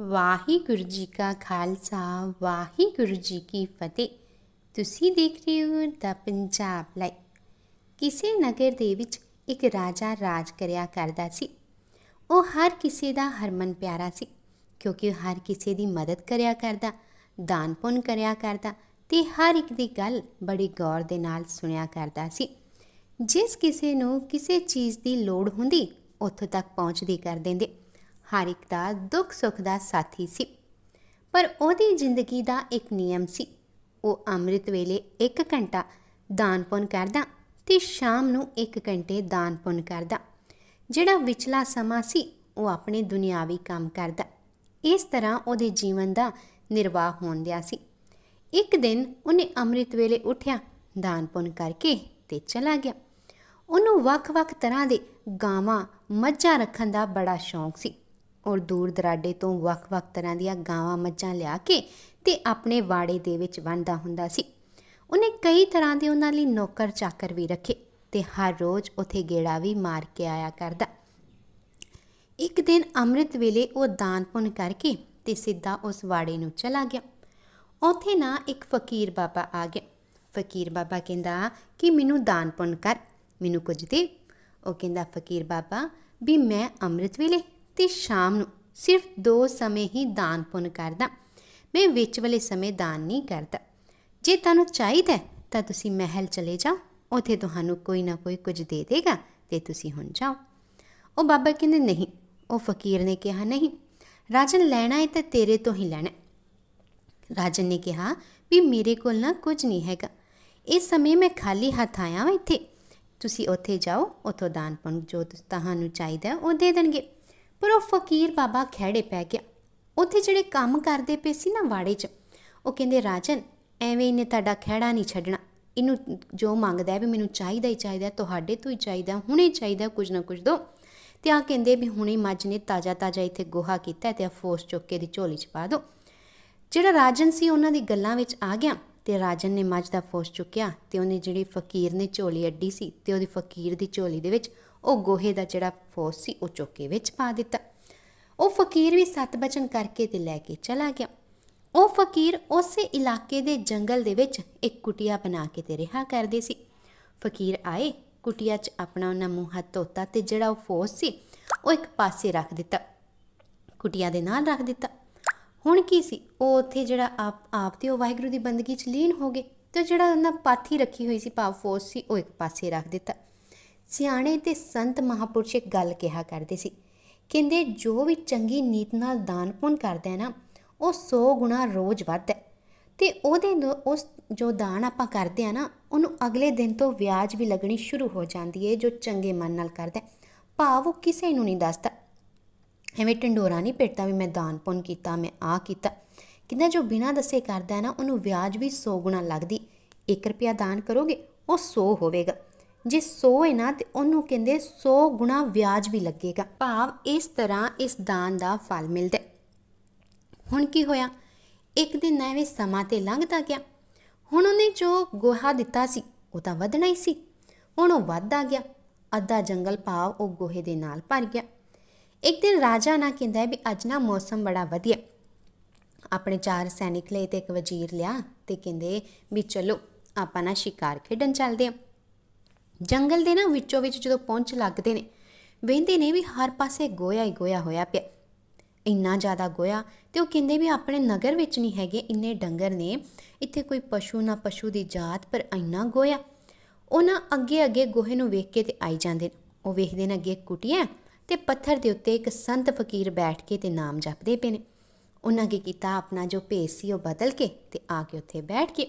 ਵਾਹਿਗੁਰੂ ਜੀ ਕਾ ਖਾਲਸਾ ਵਾਹਿਗੁਰੂ ਜੀ ਕੀ ਫਤਿਹ ਤੁਸੀਂ ਦੇਖ ਰਹੇ ਹੋ ਦਾ ਪੰਜਾਬ ਲਾਈ ਕਿਸੇ ਨਗਰ ਦੇ ਵਿੱਚ ਇੱਕ ਰਾਜਾ ਰਾਜ ਕਰਿਆ ਕਰਦਾ ਸੀ ਉਹ ਹਰ ਕਿਸੇ ਦਾ ਹਰਮਨ ਪਿਆਰਾ ਸੀ ਕਿਉਂਕਿ ਹਰ ਕਿਸੇ ਦੀ ਮਦਦ ਕਰਿਆ ਕਰਦਾ ਦਾਨ ਪੁੰਨ ਕਰਿਆ ਕਰਦਾ ਤੇ ਹਰ ਇੱਕ ਦੀ ਗੱਲ ਬੜੀ ਗੌਰ ਦੇ ਨਾਲ ਸੁਣਿਆ ਕਰਦਾ ਸੀ ਜਿਸ ਕਿਸੇ ਨੂੰ ਕਿਸੇ ਚੀਜ਼ ਦੀ ਲੋੜ ਹੁੰਦੀ ਉੱਥੋਂ ਤੱਕ ਪਹੁੰਚਦੀ ਕਰ ਦਿੰਦੇ ਹਰ ਇੱਕ ਦਾ ਦੁੱਖ ਸੁੱਖ ਦਾ ਸਾਥੀ ਸੀ ਪਰ ਉਹਦੀ ਜ਼ਿੰਦਗੀ ਦਾ ਇੱਕ ਨਿਯਮ ਸੀ ਉਹ ਅੰਮ੍ਰਿਤ ਵੇਲੇ 1 ਘੰਟਾ ਦਾਨ ਪੁੰਨ ਕਰਦਾ ਤੇ ਸ਼ਾਮ ਨੂੰ 1 ਘੰਟੇ ਦਾਨ ਪੁੰਨ ਕਰਦਾ ਜਿਹੜਾ ਵਿਚਲਾ ਸਮਾਂ ਸੀ ਉਹ ਆਪਣੇ ਦੁਨਿਆਵੀ ਕੰਮ ਕਰਦਾ ਇਸ ਤਰ੍ਹਾਂ ਉਹਦੇ ਜੀਵਨ ਦਾ ਨਿਰਵਾਹ ਹੋਣਦਿਆ ਸੀ ਇੱਕ ਦਿਨ ਉਹਨੇ ਅੰਮ੍ਰਿਤ ਵੇਲੇ ਉਠਿਆ ਦਾਨ ਪੁੰਨ ਕਰਕੇ ਤੇ ਚਲਾ ਗਿਆ ਉਹਨੂੰ ਵੱਖ-ਵੱਖ ਤਰ੍ਹਾਂ ਦੇ ਗਾਵਾਂ ਮੱਝਾਂ ਰੱਖਣ ਦਾ ਬੜਾ ਸ਼ੌਂਕ ਸੀ ਔਰ ਦੂਰ ਦਰਾਡੇ ਤੋਂ ਵੱਖ-ਵੱਖ ਤਰ੍ਹਾਂ ਦੀਆਂ ਗਾਵਾਂ ਮੱਝਾਂ ਲਿਆ ਕੇ ਤੇ ਆਪਣੇ ਵਾੜੇ ਦੇ ਵਿੱਚ ਵੰਡਦਾ ਹੁੰਦਾ ਸੀ ਉਹਨੇ ਕਈ ਤਰ੍ਹਾਂ ਦੇ ਉਹਨਾਂ ਲਈ ਨੌਕਰ ਚਾਕਰ ਵੀ ਰੱਖੇ ਤੇ ਹਰ ਰੋਜ਼ ਉਥੇ ਗੇੜਾ ਵੀ ਮਾਰ ਕੇ ਆਇਆ ਕਰਦਾ ਇੱਕ ਦਿਨ ਅੰਮ੍ਰਿਤ ਵੇਲੇ ਉਹ ਦਾਨ ਪੁੰਨ ਕਰਕੇ ਤੇ ਸਿੱਧਾ ਉਸ ਵਾੜੇ ਨੂੰ ਚਲਾ ਗਿਆ ਉਥੇ ਨਾ ਇੱਕ ਫਕੀਰ ਬਾਬਾ ਆ ਗਿਆ ਫਕੀਰ ਬਾਬਾ ਕਹਿੰਦਾ ਕਿ ਮੈਨੂੰ ਦਾਨ ਪੁੰਨ ਕਰ ਮੈਨੂੰ ਕੁਝ ਦੇ ਉਹ ਕਹਿੰਦਾ ਫਕੀਰ ਬਾਬਾ ਵੀ ਮੈਂ ਅੰਮ੍ਰਿਤ ਵੇਲੇ ਤੇ ਸ਼ਾਮ ਨੂੰ ਸਿਰਫ ਦੋ ਸਮੇਂ ਹੀ ਦਾਨ ਪੁੰਨ ਕਰਦਾ ਮੈਂ ਵਿੱਚ ਵਾਲੇ ਸਮੇਂ ਦਾਨ ਨਹੀਂ ਕਰਦਾ ਜੇ ਤੁਹਾਨੂੰ ਚਾਹੀਦਾ ਤਾਂ ਤੁਸੀਂ ਮਹਿਲ ਚਲੇ ਜਾਓ ਉਥੇ ਤੁਹਾਨੂੰ ਕੋਈ ਨਾ ਕੋਈ ਕੁਝ ਦੇ ਦੇਗਾ ਤੇ ਤੁਸੀਂ ਹੁਣ ਜਾਓ ਉਹ ਬਾਬਾ ਕਹਿੰਦੇ ਨਹੀਂ ਉਹ ਫਕੀਰ ਨੇ ਕਿਹਾ ਨਹੀਂ ਰਾਜਨ ਲੈਣਾ ਹੈ ਤਾਂ ਤੇਰੇ ਤੋਂ ਹੀ ਲੈਣਾ ਰਾਜਨ ਨੇ ਕਿਹਾ ਵੀ ਮੇਰੇ ਕੋਲ ਨਾ ਕੁਝ ਨਹੀਂ ਹੈਗਾ ਇਸ ਸਮੇਂ ਮੈਂ ਖਾਲੀ ਹੱਥ ਆਇਆ ਹਾਂ ਇੱਥੇ ਤੁਸੀਂ ਉੱਥੇ ਜਾਓ ਉਥੋਂ ਦਾਨ ਪੁੰਨ ਜੋ ਤੁਹਾਨੂੰ ਚਾਹੀਦਾ ਉਹ ਦੇ ਦੇਣਗੇ ਪਰ ਉਹ ਫਕੀਰ ਬਾਬਾ ਖਹਿੜੇ ਪੈ ਗਿਆ ਉੱਥੇ ਜਿਹੜੇ ਕੰਮ ਕਰਦੇ ਪਏ ਸੀ ਨਾ ਵਾੜੇ 'ਚ ਉਹ ਕਹਿੰਦੇ ਰਾਜਨ ਐਵੇਂ ਇਹਨੇ ਤੁਹਾਡਾ ਖਹਿੜਾ ਨਹੀਂ ਛੱਡਣਾ ਇਹਨੂੰ ਜੋ ਮੰਗਦਾ ਵੀ ਮੈਨੂੰ ਚਾਹੀਦਾ ਹੀ ਚਾਹੀਦਾ ਤੁਹਾਡੇ ਤੋਂ ਹੀ ਚਾਹੀਦਾ ਹੁਣੇ ਚਾਹੀਦਾ ਕੁਝ ਨਾ ਕੁਝ ਦੋ ਤੇ ਆ ਕਹਿੰਦੇ ਵੀ ਹੁਣੇ ਮੱਝ ਨੇ ਤਾਜ਼ਾ ਤਾਜ਼ਾ ਇੱਥੇ ਗੋਹਾ ਕੀਤਾ ਤੇ ਆ ਫੋਸ ਚੁੱਕ ਕੇ ਦੀ ਝੋਲੀ 'ਚ ਪਾ ਦੋ ਜਿਹੜਾ ਰਾਜਨ ਸੀ ਉਹਨਾਂ ਦੀ ਗੱਲਾਂ ਵਿੱਚ ਆ ਗਿਆ ਤੇ ਰਾਜਨ ਨੇ ਮੱਝ ਦਾ ਫੋਸ ਚੁੱਕਿਆ ਤੇ ਉਹਨੇ ਜਿਹੜੀ ਫਕੀਰ ਨੇ ਝੋਲੀ ਅੱਡੀ ਸੀ ਤੇ ਉਹਦੀ ਫਕੀਰ ਦੀ ਝੋਲੀ ਦੇ ਵਿੱਚ ਉਹ ਗੋਹੇ ਦਾ ਜਿਹੜਾ ਫੋਸ ਸੀ ਉਹ ਚੋਕੇ ਵਿੱਚ ਪਾ ਦਿੱਤਾ ਉਹ ਫਕੀਰ ਵੀ ਸਤ ਬਚਨ ਕਰਕੇ ਤੇ ਲੈ ਕੇ ਚਲਾ ਗਿਆ ਉਹ ਫਕੀਰ ਉਸੇ ਇਲਾਕੇ ਦੇ ਜੰਗਲ ਦੇ ਵਿੱਚ ਇੱਕ ਕੁਟਿਆ ਬਣਾ ਕੇ ਤੇ ਰਿਹਾ ਕਰਦੇ ਸੀ ਫਕੀਰ ਆਏ ਕੁਟਿਆ 'ਚ ਆਪਣਾ ਉਹਨਾਂ ਮੂੰਹ ਹੱਥ ਧੋਤਾ ਤੇ ਜਿਹੜਾ ਉਹ ਫੋਸ ਸੀ ਉਹ ਇੱਕ ਪਾਸੇ ਰੱਖ ਦਿੱਤਾ ਕੁਟਿਆ ਦੇ ਨਾਲ ਰੱਖ ਦਿੱਤਾ ਹੁਣ ਕੀ ਸੀ ਉਹ ਉੱਥੇ ਜਿਹੜਾ ਆਪ ਆਪ ਤੇ ਉਹ ਵਾਹਿਗੁਰੂ ਦੀ ਬੰਦਗੀ 'ਚ ਲੀਨ ਹੋ ਗਏ ਤੇ ਜਿਹੜਾ ਉਹਨਾਂ ਪਾਥੀ ਰੱਖੀ ਹੋਈ ਸੀ ਪਾਵ ਫੋਸ ਸੀ ਉਹ ਇੱਕ ਪਾਸੇ ਰੱਖ ਦਿੱਤਾ ਸਿਆਣੇ ਤੇ ਸੰਤ ਮਹਾਪੁਰਸ਼ ਇੱਕ ਗੱਲ ਕਿਹਾ ਕਰਦੇ ਸੀ ਕਹਿੰਦੇ ਜੋ ਵੀ ਚੰਗੀ ਨੀਤ ਨਾਲ ਦਾਨ ਪੁੰਨ ਕਰਦਾ ਹੈ ਨਾ ਉਹ 100 ਗੁਣਾ ਰੋਜ਼ ਹੈ ਤੇ ਉਹਦੇ ਉਸ ਜੋ ਦਾਨ ਆਪਾਂ ਕਰਦੇ ਆ ਨਾ ਉਹਨੂੰ ਅਗਲੇ ਦਿਨ ਤੋਂ ਵਿਆਜ ਵੀ ਲੱਗਣੀ ਸ਼ੁਰੂ ਹੋ ਜਾਂਦੀ ਹੈ ਜੋ ਚੰਗੇ ਮਨ ਨਾਲ ਕਰਦਾ ਭਾਵ ਉਹ ਕਿਸੇ ਨੂੰ ਨਹੀਂ ਦੱਸਦਾ ਐਵੇਂ ਢੰਡੋਰਾ ਨਹੀਂ ਪੇਟਦਾ ਵੀ ਮੈਂ ਦਾਨ ਪੁੰਨ ਕੀਤਾ ਮੈਂ ਆ ਕੀਤਾ ਕਿੰਨਾ ਜੋ ਬਿਨਾਂ ਦੱਸੇ ਕਰਦਾ ਹੈ ਨਾ ਉਹਨੂੰ ਵਿਆਜ ਵੀ 100 ਗੁਣਾ ਲੱਗਦੀ 1 ਰੁਪਿਆ ਦਾਨ ਕਰੋਗੇ ਉਹ 100 ਹੋਵੇਗਾ ਜੇ 100 ਹੈ ਨਾ ਤੇ ਉਹਨੂੰ ਕਹਿੰਦੇ 100 ਗੁਣਾ ਵਿਆਜ ਵੀ ਲੱਗੇਗਾ ਭਾਵ ਇਸ ਤਰ੍ਹਾਂ ਇਸ ਦਾਨ ਦਾ ਫਲ ਮਿਲਦਾ ਹੁਣ ਕੀ ਹੋਇਆ ਇੱਕ ਦਿਨ ਐਵੇਂ ਸਮਾਂ ਤੇ ਲੰਘਦਾ ਗਿਆ ਹੁਣ ਉਹਨੇ ਜੋ ਗੋਹਾ ਦਿੱਤਾ ਸੀ ਉਹ ਤਾਂ ਵਧਣਾ ਹੀ ਸੀ ਹੁਣ ਉਹ ਵੱਧਦਾ ਗਿਆ ਅੱਧਾ ਜੰਗਲ ਭਾਵ ਉਹ ਗੋਹੇ ਦੇ ਨਾਲ ਭਰ ਗਿਆ ਇੱਕ ਦਿਨ ਰਾਜਾ ਨਾ ਕਹਿੰਦਾ ਵੀ ਅੱਜ ਨਾ ਮੌਸਮ ਬੜਾ ਵਧੀਆ ਆਪਣੇ ਚਾਰ ਸੈਨਿਕ ਲਈ ਤੇ ਇੱਕ ਵਜ਼ੀਰ ਲਿਆ ਤੇ ਕਹਿੰਦੇ ਵੀ ਚਲੋ ਆਪਾਂ ਨਾ ਸ਼ਿਕਾਰ ਖੇਡਣ ਚੱਲਦੇ ਹਾਂ ਜੰਗਲ ਦੇ ਨਾ ਵਿੱਚੋਂ ਵਿੱਚ ਜਦੋਂ ਪਹੁੰਚ ਲੱਗਦੇ ਨੇ ਵੇਂਦੇ ਨੇ ਵੀ ਹਰ ਪਾਸੇ ਗੋਇਆ ਹੀ ਗੋਇਆ ਹੋਇਆ ਪਿਆ ਇੰਨਾ ਜ਼ਿਆਦਾ ਗੋਇਆ ਤੇ ਉਹ ਕਹਿੰਦੇ ਵੀ ਆਪਣੇ ਨਗਰ ਵਿੱਚ ਨਹੀਂ ਹੈਗੇ ਇੰਨੇ ਡੰਗਰ ਨੇ ਇੱਥੇ ਕੋਈ ਪਸ਼ੂ ਨਾ ਪਸ਼ੂ ਦੀ ਜਾਤ ਪਰ ਇੰਨਾ ਗੋਇਆ ਉਹਨਾਂ ਅੱਗੇ ਅੱਗੇ ਗੋਹੇ ਨੂੰ ਵੇਖ ਕੇ ਤੇ ਆਈ ਜਾਂਦੇ ਉਹ ਵੇਖਦੇ ਨੇ ਅੱਗੇ ਕੁਟੀਆਂ ਤੇ ਪੱਥਰ ਦੇ ਉੱਤੇ ਇੱਕ ਸੰਤ ਫਕੀਰ ਬੈਠ ਕੇ ਤੇ ਨਾਮ ਜਪਦੇ ਪਏ ਨੇ ਉਹਨਾਂ ਕੀ ਕੀਤਾ ਆਪਣਾ ਜੋ ਭੇਸ ਸੀ ਉਹ ਬਦਲ ਕੇ ਤੇ ਆ ਕੇ ਉੱਥੇ ਬੈਠ ਕੇ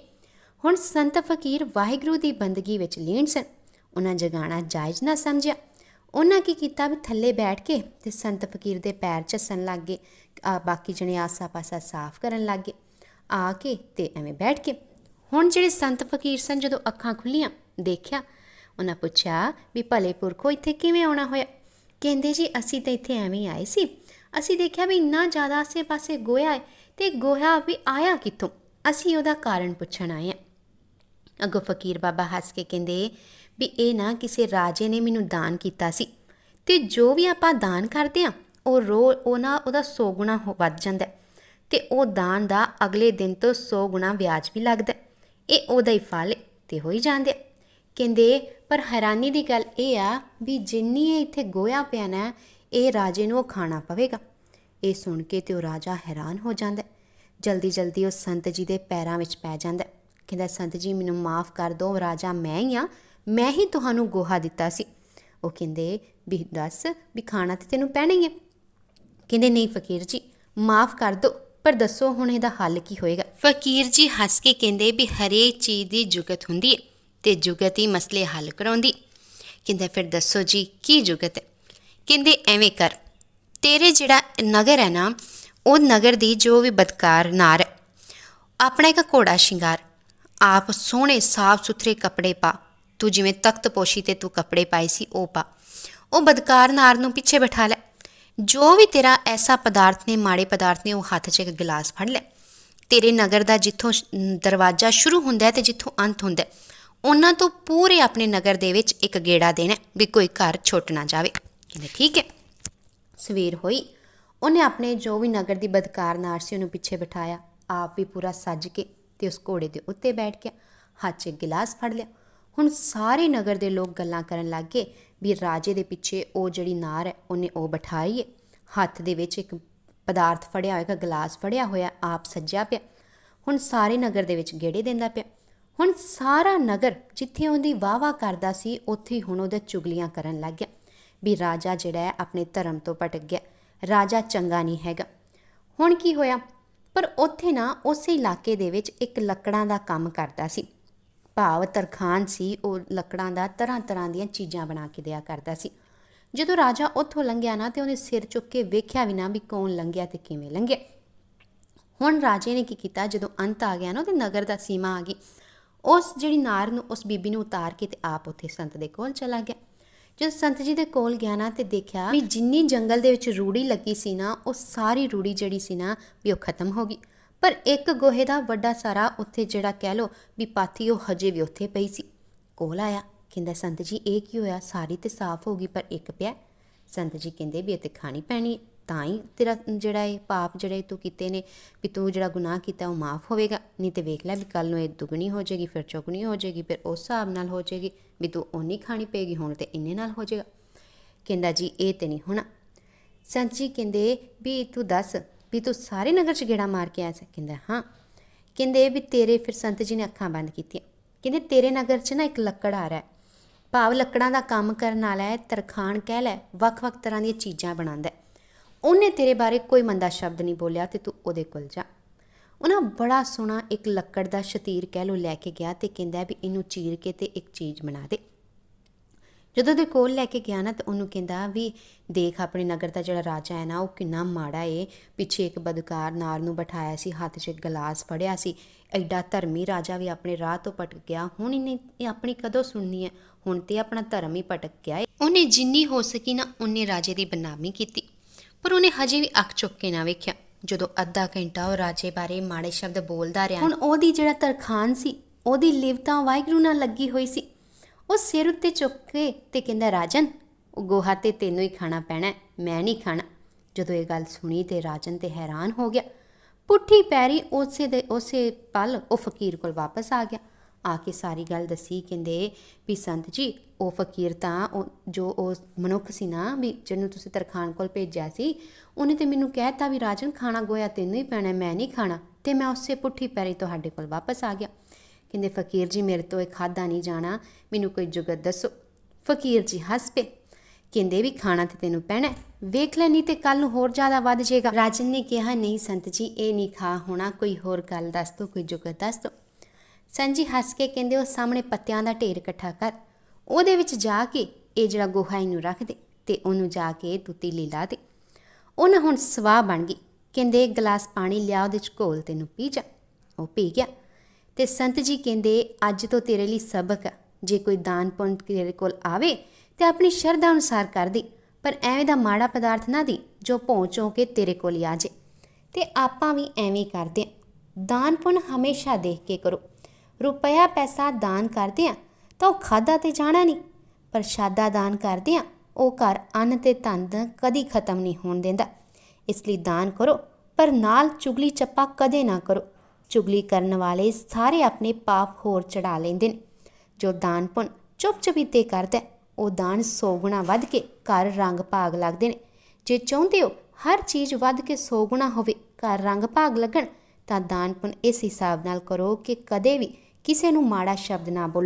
ਹੁਣ ਸੰਤ ਫਕੀਰ ਵਾਹਿਗੁਰੂ ਦੀ ਬੰਦਗੀ ਵਿੱਚ ਲੀਨ ਸਨ ਉਹਨਾਂ ਜਗਾਣਾ ਜਾਇਜ਼ ਨਾ ਸਮਝਿਆ ਉਹਨਾਂ ਕੀ ਕੀਤਾ ਵੀ ਥੱਲੇ ਬੈਠ ਕੇ ਤੇ ਸੰਤ ਫਕੀਰ ਦੇ ਪੈਰ ਚੱਸਣ ਲੱਗ ਗਏ ਆ ਬਾਕੀ ਜਣੇ ਆਸਾ-ਪਾਸਾ ਸਾਫ਼ ਕਰਨ ਲੱਗ ਗਏ ਆ ਕੇ ਤੇ ਐਵੇਂ ਬੈਠ ਕੇ ਹੁਣ ਜਿਹੜੇ ਸੰਤ ਫਕੀਰ ਸਨ ਜਦੋਂ ਅੱਖਾਂ ਖੁੱਲੀਆਂ ਦੇਖਿਆ ਉਹਨਾਂ ਪੁੱਛਿਆ ਵੀ ਭਲੇ ਪੁਰਖੋ ਇੱਥੇ ਕਿਵੇਂ ਆਉਣਾ ਹੋਇਆ ਕਹਿੰਦੇ ਜੀ ਅਸੀਂ ਤਾਂ ਇੱਥੇ ਐਵੇਂ ਆਏ ਸੀ ਅਸੀਂ ਦੇਖਿਆ ਵੀ ਇੰਨਾ ਜ਼ਿਆਦਾ ਆਸੇ-ਪਾਸੇ ਗੋਇਆ ਹੈ ਤੇ ਗੋਹਾ ਵੀ ਆਇਆ ਕਿੱਥੋਂ ਅਸੀਂ ਉਹਦਾ ਕਾਰਨ ਪੁੱਛਣ ਆਏ ਹਾਂ ਅਗੋ ਫਕੀਰ ਬਾਬਾ ਹੱਸ ਕੇ ਕਹਿੰਦੇ ਵੀ ਇਹ ਨਾ ਕਿਸੇ ਰਾਜੇ ਨੇ ਮੈਨੂੰ ਦਾਨ ਕੀਤਾ ਸੀ ਤੇ ਜੋ ਵੀ ਆਪਾਂ ਦਾਨ ਕਰਦੇ ਆ ਉਹ ਰੋ ਉਹ ਨਾ ਉਹਦਾ 100 ਗੁਣਾ ਵੱਧ ਜਾਂਦਾ ਤੇ ਉਹ ਦਾਨ ਦਾ ਅਗਲੇ ਦਿਨ ਤੋਂ 100 ਗੁਣਾ ਵਿਆਜ ਵੀ ਲੱਗਦਾ ਇਹ ਉਹਦਾ ਹੀ ਫਲ ਤੇ ਹੋਈ ਜਾਂਦੇ ਕਹਿੰਦੇ ਪਰ ਹੈਰਾਨੀ ਦੀ ਗੱਲ ਇਹ ਆ ਵੀ ਜਿੰਨੀ ਇਹ ਇੱਥੇ ਗੋਇਆ ਪਿਆ ਨਾ ਇਹ ਰਾਜੇ ਨੂੰ ਖਾਣਾ ਪਵੇਗਾ ਇਹ ਸੁਣ ਕੇ ਤੇ ਉਹ ਰਾਜਾ ਹੈਰਾਨ ਹੋ ਜਾਂਦਾ ਜਲਦੀ ਜਲਦੀ ਉਹ ਸੰਤ ਜੀ ਦੇ ਪੈਰਾਂ ਵਿੱਚ ਪੈ ਜਾਂਦਾ ਕਹਿੰਦਾ ਸੰਤ ਜੀ ਮੈਨੂੰ ਮਾਫ ਕਰ ਦਿਓ ਰਾਜਾ ਮੈਂ ਹੀ ਆ ਮੈਂ ਹੀ ਤੁਹਾਨੂੰ ਗੋਹਾ ਦਿੱਤਾ ਸੀ ਉਹ ਕਹਿੰਦੇ ਵੀ ਦੱਸ ਵੀ ਖਾਣਾ ਤੇ ਤੈਨੂੰ ਪੈਣਾ ਹੀ ਹੈ ਕਹਿੰਦੇ ਨਹੀਂ ਫਕੀਰ ਜੀ ਮਾਫ ਕਰ ਦਿਓ ਪਰ ਦੱਸੋ ਹੁਣ ਇਹਦਾ ਹੱਲ ਕੀ ਹੋਏਗਾ ਫਕੀਰ ਜੀ ਹੱਸ ਕੇ ਕਹਿੰਦੇ ਵੀ ਹਰੇ ਚੀਜ਼ ਦੀ ਜੁਗਤ ਹੁੰਦੀ ਹੈ ਤੇ ਜੁਗਤ ਹੀ ਮਸਲੇ ਹੱਲ ਕਰਾਉਂਦੀ ਕਹਿੰਦਾ ਫਿਰ ਦੱਸੋ ਜੀ ਕੀ ਜੁਗਤ ਹੈ ਕਹਿੰਦੇ ਐਵੇਂ ਕਰ ਤੇਰੇ ਜਿਹੜਾ ਨਗਰ ਹੈ ਨਾ ਉਹ ਨਗਰ ਦੀ ਜੋ ਵੀ ਬਦਕਾਰ ਨਾਰ ਆਪਣਾ ਇੱਕ ਘੋੜਾ ਸ਼ਿੰਗਾਰ ਆਪ ਸੋਹਣੇ ਸਾਫ਼ ਸੁਥਰੇ ਕੱਪੜੇ ਪਾ ਤੂੰ ਜਿਵੇਂ ਤਖਤ ਪੋਸ਼ੀ ਤੇ ਤੂੰ ਕੱਪੜੇ ਪਾਏ ਸੀ ਉਹ ਪਾ ਉਹ ਬਦਕਾਰ ਨਾਰ ਨੂੰ ਪਿੱਛੇ ਬਿਠਾ ਲੈ ਜੋ ਵੀ ਤੇਰਾ ਐਸਾ ਪਦਾਰਥ ਨੇ ਮਾੜੇ ਪਦਾਰਥ ਨੇ ਉਹ ਹੱਥ 'ਚ ਇੱਕ ਗਲਾਸ ਫੜ ਲੈ ਤੇਰੇ ਨਗਰ ਦਾ ਜਿੱਥੋਂ ਦਰਵਾਜ਼ਾ ਸ਼ੁਰੂ ਹੁੰਦਾ ਹੈ ਤੇ ਜਿੱਥੋਂ ਅੰਤ ਹੁੰਦਾ ਹੈ ਉਹਨਾਂ ਤੋਂ ਪੂਰੇ ਆਪਣੇ ਨਗਰ ਦੇ ਵਿੱਚ ਇੱਕ ਗੇੜਾ ਦੇਣਾ ਵੀ ਕੋਈ ਘਰ ਛੁੱਟ ਨਾ ਜਾਵੇ ਕਹਿੰਦੇ ਠੀਕ ਹੈ ਸਵੇਰ ਹੋਈ ਉਹਨੇ ਆਪਣੇ ਜੋ ਵੀ ਨਗਰ ਦੀ ਬਦਕਾਰ ਨਾਰ ਸੀ ਉਹਨੂੰ ਪਿੱਛੇ ਬਿਠਾਇਆ ਆਪ ਵੀ ਪੂਰਾ ਸੱਜ ਕੇ ਤੇ ਉਸ ਘੋੜੇ ਦੇ ਉੱਤੇ ਬੈਠ ਗਿਆ ਹੱਥ 'ਚ ਗਲਾਸ ਫੜ ਲਿਆ ਹੁਣ ਸਾਰੇ ਨਗਰ ਦੇ ਲੋਕ ਗੱਲਾਂ ਕਰਨ ਲੱਗੇ ਵੀ ਰਾਜੇ ਦੇ ਪਿੱਛੇ ਉਹ ਜਿਹੜੀ ਨਾਰ ਹੈ ਉਹਨੇ ਉਹ ਬਿਠਾਈ ਹੈ ਹੱਥ ਦੇ ਵਿੱਚ ਇੱਕ ਪਦਾਰਥ ਫੜਿਆ ਹੋਇਆ ਗਲਾਸ ਫੜਿਆ ਹੋਇਆ ਆਪ ਸੱਜਿਆ ਪਿਆ ਹੁਣ ਸਾਰੇ ਨਗਰ ਦੇ ਵਿੱਚ ਗੇੜੇ ਦਿੰਦਾ ਪਿਆ ਹੁਣ ਸਾਰਾ ਨਗਰ ਜਿੱਥੇ ਉਹਦੀ ਵਾਵਾ ਕਰਦਾ ਸੀ ਉੱਥੇ ਹੁਣ ਉਹਦੇ ਚੁਗਲੀਆਂ ਕਰਨ ਲੱਗ ਗਿਆ ਵੀ ਰਾਜਾ ਜਿਹੜਾ ਹੈ ਆਪਣੇ ਧਰਮ ਤੋਂ ਭਟਕ ਗਿਆ ਰਾਜਾ ਚੰਗਾ ਨਹੀਂ ਹੈਗਾ ਹੁਣ ਕੀ ਹੋਇਆ ਪਰ ਉੱਥੇ ਨਾ ਉਸੇ ਇਲਾਕੇ ਦੇ ਵਿੱਚ ਇੱਕ ਲੱਕੜਾਂ ਦਾ ਕੰਮ ਕਰਦਾ ਸੀ ਭਾਵ ਤਰਖਾਨ ਸੀ ਉਹ ਲੱਕੜਾਂ ਦਾ ਤਰ੍ਹਾਂ ਤਰ੍ਹਾਂ ਦੀਆਂ ਚੀਜ਼ਾਂ ਬਣਾ ਕੇ ਦਿਆ ਕਰਦਾ ਸੀ ਜਦੋਂ ਰਾਜਾ ਉੱਥੋਂ ਲੰਘਿਆ ਨਾ ਤੇ ਉਹਨੇ ਸਿਰ ਚੁੱਕ ਕੇ ਵੇਖਿਆ ਵੀ ਨਾ ਵੀ ਕੌਣ ਲੰਘਿਆ ਤੇ ਕਿਵੇਂ ਲੰਘਿਆ ਹੁਣ ਰਾਜੇ ਨੇ ਕੀ ਕੀਤਾ ਜਦੋਂ ਅੰਤ ਆ ਗਿਆ ਨਾ ਤੇ ਨਗਰ ਦਾ ਸੀਮਾ ਆ ਗਈ ਉਸ ਜਿਹੜੀ ਨਾਰ ਨੂੰ ਉਸ ਬੀਬੀ ਨੂੰ ਉਤਾਰ ਕੇ ਤੇ ਆਪ ਉੱਥੇ ਸੰਤ ਦੇ ਕੋਲ ਚਲਾ ਗਿਆ ਜਦ ਸੰਤ ਜੀ ਦੇ ਕੋਲ ਗਿਆ ਨਾ ਤੇ ਦੇਖਿਆ ਵੀ ਜਿੰਨੀ ਜੰਗਲ ਦੇ ਵਿੱਚ ਰੂੜੀ ਲੱਗੀ ਸੀ ਨਾ ਉਹ ਸਾਰੀ ਰੂੜੀ ਜਿਹੜੀ ਸੀ ਨਾ ਵੀ ਉਹ ਖਤਮ ਹੋ ਗਈ ਪਰ ਇੱਕ ਗੋਹੇ ਦਾ ਵੱਡਾ ਸਾਰਾ ਉੱਥੇ ਜਿਹੜਾ ਕਹਿ ਲੋ ਵੀ ਪਾਥੀ ਉਹ ਹਜੇ ਵੀ ਉੱਥੇ ਪਈ ਸੀ ਕੋਲ ਆਇਆ ਕਹਿੰਦਾ ਸੰਤ ਜੀ ਇਹ ਕੀ ਹੋਇਆ ਸਾਰੀ ਤੇ ਸਾਫ਼ ਹੋ ਗਈ ਪਰ ਇੱਕ ਪਿਆ ਸੰਤ ਜੀ ਕਹਿੰਦੇ ਵੀ ਇਹ ਤੇ ਖਾਣੀ ਪੈਣੀ ਤਾਂ ਹੀ ਤੇਰਾ ਜਿਹੜਾ ਇਹ ਪਾਪ ਜਿਹੜੇ ਤੂੰ ਕੀਤੇ ਨੇ ਵੀ ਤੂੰ ਜਿਹੜਾ ਗੁਨਾਹ ਕੀਤਾ ਉਹ ਮਾਫ ਹੋਵੇਗਾ ਨਹੀਂ ਤੇ ਵੇਖ ਲੈ ਵੀ ਕੱਲ ਨੂੰ ਇਹ ਦੁਗਣੀ ਹੋ ਜਾਏਗੀ ਫਿਰ ਚੌਗਣੀ ਹੋ ਜਾਏਗੀ ਫਿਰ ਉਸ ਹਿਸਾਬ ਨਾਲ ਹੋ ਜਾਏਗੀ ਵੀ ਤੂੰ ਉਨੀ ਖਾਣੀ ਪੇਗੀ ਹੁਣ ਤੇ ਇੰਨੇ ਨਾਲ ਹੋ ਜਾਏਗਾ ਕਹਿੰਦਾ ਜੀ ਇਹ ਤੇ ਨਹੀਂ ਹੋਣਾ ਸੰਤ ਜੀ ਕਹਿੰਦੇ ਵੀ ਤੂੰ ਦੱਸ ਵੀ ਤੂੰ ਸਾਰੇ ਨਗਰ 'ਚ ਗੇੜਾ ਮਾਰ ਕੇ ਆਇਆ ਸੀ ਕਹਿੰਦਾ ਹਾਂ ਕਹਿੰਦੇ ਵੀ ਤੇਰੇ ਫਿਰ ਸੰਤ ਜੀ ਨੇ ਅੱਖਾਂ ਬੰਦ ਕੀਤੀਆਂ ਕਹਿੰਦੇ ਤੇਰੇ ਨਗਰ 'ਚ ਨਾ ਇੱਕ ਲੱਕੜ ਆ ਰਿਹਾ ਭਾਵ ਲੱਕੜਾਂ ਦਾ ਕੰਮ ਕਰਨ ਵਾਲਾ ਹੈ ਤਰਖਾਨ ਕਹਿ ਲੈ ਵੱਖ-ਵੱਖ ਤਰ੍ਹਾਂ ਦੀਆਂ ਚੀਜ਼ਾਂ ਬਣਾਉਂਦਾ ਉਹਨੇ ਤੇਰੇ ਬਾਰੇ ਕੋਈ ਮੰਦਾ ਸ਼ਬਦ ਨਹੀਂ ਬੋਲਿਆ ਤੇ ਤੂੰ ਉਹਦੇ ਕੋਲ ਜਾ ਉਹਨਾਂ ਬੜਾ ਸੋਹਣਾ ਇੱਕ ਲੱਕੜ ਦਾ ਸ਼ਤੀਰ ਕਹਿ ਲੋ ਲੈ ਕੇ ਗਿਆ ਤੇ ਕਹਿੰਦਾ ਵੀ ਇਹਨੂੰ ਚੀਰ ਕੇ ਤੇ ਇੱਕ ਚੀਜ਼ ਬਣਾ ਦੇ ਜਦੋਂ ਦੇ ਕੋਲ ਲੈ ਕੇ ਗਿਆ ਨਾ ਤੇ ਉਹਨੂੰ ਕਹਿੰਦਾ ਵੀ ਦੇਖ ਆਪਣੇ ਨਗਰ ਦਾ ਜਿਹੜਾ ਰਾਜਾ ਹੈ ਨਾ ਉਹ ਕਿੰਨਾ ਮਾੜਾ ਏ ਪਿੱਛੇ ਇੱਕ ਬਦਕਾਰ ਨਾਲ ਨੂੰ ਬਿਠਾਇਆ ਸੀ ਹੱਥ 'ਚ ਗਲਾਸ ਫੜਿਆ ਸੀ ਐਡਾ ਧਰਮੀ ਰਾਜਾ ਵੀ ਆਪਣੇ ਰਾਹ ਤੋਂ ਪਟਕ ਗਿਆ ਹੁਣ ਇਹਨੇ ਆਪਣੀ ਕਦੋਂ ਸੁਣਨੀ ਹੈ ਹੁਣ ਤੇ ਆਪਣਾ ਧਰਮ ਹੀ ਪਟਕ ਗਿਆ ਏ ਉਹਨੇ ਜਿੰਨੀ ਹੋ ਸਕੀ ਨਾ ਉਹਨੇ ਰਾਜੇ ਦੀ ਬਨਾਮੀ ਕੀਤੀ ਪਰ ਉਹਨੇ ਹਜੇ ਵੀ ਅੱਖ ਚੁੱਕ ਕੇ ਨਾ ਵੇਖਿਆ ਜਦੋਂ ਅੱਧਾ ਘੰਟਾ ਉਹ ਰਾਜੇ ਬਾਰੇ ਮਾੜੇ ਸ਼ਬਦ ਬੋਲਦਾ ਰਿਹਾ ਹੁਣ ਉਹਦੀ ਜਿਹੜਾ ਤਰਖਾਨ ਸੀ ਉਹਦੀ ਲਿਵ ਤਾਂ ਵਾਹਿਗੁਰੂ ਨਾਲ ਲੱਗੀ ਹੋਈ ਸੀ ਉਹ ਸਿਰ ਉੱਤੇ ਚੁੱਕ ਕੇ ਤੇ ਕਹਿੰਦਾ ਰਾਜਨ ਉਹ ਗੋਹਾ ਤੇ ਤੈਨੂੰ ਹੀ ਖਾਣਾ ਪੈਣਾ ਮੈਂ ਨਹੀਂ ਖਾਣਾ ਜਦੋਂ ਇਹ ਗੱਲ ਸੁਣੀ ਤੇ ਰਾਜਨ ਤੇ ਹੈਰਾਨ ਹੋ ਗਿਆ ਪੁੱਠੀ ਪੈਰੀ ਉਸੇ ਦੇ ਉਸੇ ਪਲ ਉਹ ਫਕੀਰ ਕੋਲ ਵਾਪਸ ਆ ਗਿਆ ਆ ਕੇ ਸਾਰੀ ਗੱਲ ਦੱਸੀ ਕਹਿੰਦੇ ਵੀ ਸੰਤ ਜੀ ਉਹ ਫਕੀਰ ਤਾਂ ਜੋ ਉਹ ਮਨੁੱਖ ਸੀ ਨਾ ਵੀ ਜਿਹਨੂੰ ਤੁਸੀਂ ਤਰਖਾਨ ਕੋਲ ਭੇਜਿਆ ਸੀ ਉਹਨੇ ਤੇ ਮੈਨੂੰ ਕਹਿਤਾ ਵੀ ਰਾਜਨ ਖਾਣਾ ਗੋਇਆ ਤੈਨੂੰ ਹੀ ਪੈਣਾ ਮੈਂ ਨਹੀਂ ਖਾਣਾ ਤੇ ਮੈਂ ਉਸੇ ਪੁੱਠੀ ਪੈਰੀ ਤੁਹਾਡੇ ਕੋਲ ਵਾਪਸ ਆ ਗਿਆ ਕਹਿੰਦੇ ਫਕੀਰ ਜੀ ਮੇਰੇ ਤੋਂ ਇਹ ਖਾਦਾ ਨਹੀਂ ਜਾਣਾ ਮੈਨੂੰ ਕੋਈ ਜੁਗਤ ਦੱਸੋ ਫਕੀਰ ਜੀ ਹੱਸ ਪਏ ਕਹਿੰਦੇ ਵੀ ਖਾਣਾ ਤੇ ਤੈਨੂੰ ਪੈਣਾ ਵੇਖ ਲੈ ਨਹੀਂ ਤੇ ਕੱਲ ਨੂੰ ਹੋਰ ਜ਼ਿਆਦਾ ਵੱਧ ਜਾਏਗਾ ਰਾਜਨ ਨੇ ਕਿਹਾ ਨਹੀਂ ਸੰਤ ਜੀ ਇਹ ਨਹੀਂ ਖਾ ਹੋਣਾ ਕੋਈ ਹੋਰ ਗੱਲ ਦੱਸ ਦੋ ਕੋਈ ਜੁਗਤ ਦੱਸ ਦੋ ਸੰਜੀ ਹੱਸ ਕੇ ਕਹਿੰਦੇ ਉਹ ਸਾਹਮਣੇ ਪੱਤਿਆਂ ਦਾ ਢੇਰ ਇਕੱਠਾ ਕਰ ਉਹਦੇ ਵਿੱਚ ਜਾ ਕੇ ਇਹ ਜਿਹੜਾ ਗੋਹਾ ਇਹਨੂੰ ਰੱਖ ਦੇ ਤੇ ਉਹਨੂੰ ਜਾ ਕੇ ਦੁੱਤੀ ਲੀਲਾ ਦੇ ਉਹਨਾਂ ਹੁਣ ਸਵਾਹ ਬਣ ਗਈ ਕਹਿੰਦੇ ਇੱਕ ਗਲਾਸ ਪਾਣੀ ਲਿਆ ਉਹਦੇ ਚ ਘੋਲ ਤੈਨੂੰ ਪੀ ਜਾ ਉਹ ਪੀ ਗਿਆ ਤੇ ਸੰਤ ਜੀ ਕਹਿੰਦੇ ਅੱਜ ਤੋਂ ਤੇਰੇ ਲਈ ਸਬਕ ਜੇ ਕੋਈ ਦਾਨ ਪੁੰਨ ਤੇਰੇ ਕੋਲ ਆਵੇ ਤੇ ਆਪਣੀ ਸ਼ਰਧਾ ਅਨੁਸਾਰ ਕਰ ਦੇ ਪਰ ਐਵੇਂ ਦਾ ਮਾੜਾ ਪਦਾਰਥ ਨਾ ਦੀ ਜੋ ਪਹੁੰਚੋ ਕੇ ਤੇਰੇ ਕੋਲ ਆ ਜੇ ਤੇ ਆਪਾਂ ਵੀ ਐਵੇਂ ਕਰਦੇ ਦਾਨ ਪੁੰਨ ਹਮੇਸ਼ਾ ਦੇਖ ਕੇ ਕਰੋ ਰੁਪਇਆ ਪੈਸਾ ਦਾਨ ਕਰਦੇ ਆ ਤਾਂ ਉਹ ਖਾਦਾ ਤੇ ਜਾਣਾ ਨਹੀਂ ਪ੍ਰਸ਼ਾਦਾ ਦਾਨ ਕਰਦੇ ਆ ਉਹ ਘਰ ਅੰਨ ਤੇ ਧਨ ਕਦੀ ਖਤਮ ਨਹੀਂ ਹੋਣ ਦਿੰਦਾ ਇਸ ਲਈ ਦਾਨ ਕਰੋ ਪਰ ਨਾਲ ਚੁਗਲੀ ਚੱਪਾ ਕਦੇ ਨਾ ਕਰੋ ਚੁਗਲੀ ਕਰਨ ਵਾਲੇ ਸਾਰੇ ਆਪਣੇ ਪਾਪ ਹੋਰ ਚੜਾ ਲੈਂਦੇ ਨੇ ਜੋ ਦਾਨ ਪੁੰਨ ਚੁੱਪ ਚਪੀਤੇ ਕਰਦਾ ਉਹ ਦਾਨ 100 ਗੁਣਾ ਵੱਧ ਕੇ ਘਰ ਰੰਗ ਭਾਗ ਲੱਗਦੇ ਨੇ ਜੇ ਚਾਹੁੰਦੇ ਹੋ ਹਰ ਚੀਜ਼ ਵੱਧ ਕੇ 100 ਗੁਣਾ ਹੋਵੇ ਘਰ ਰੰਗ ਭਾਗ ਲੱਗਣ ਤਾਂ ਦਾਨ ਪੁੰਨ ਇਸ ਹਿਸਾਬ ਨਾਲ ਕਰੋ ਕਿ ਕਦੇ ਵੀ ਕਿਸੇ ਨੂੰ ਮਾੜਾ ਸ਼ਬਦ ਨਾ ਬੋਲੋ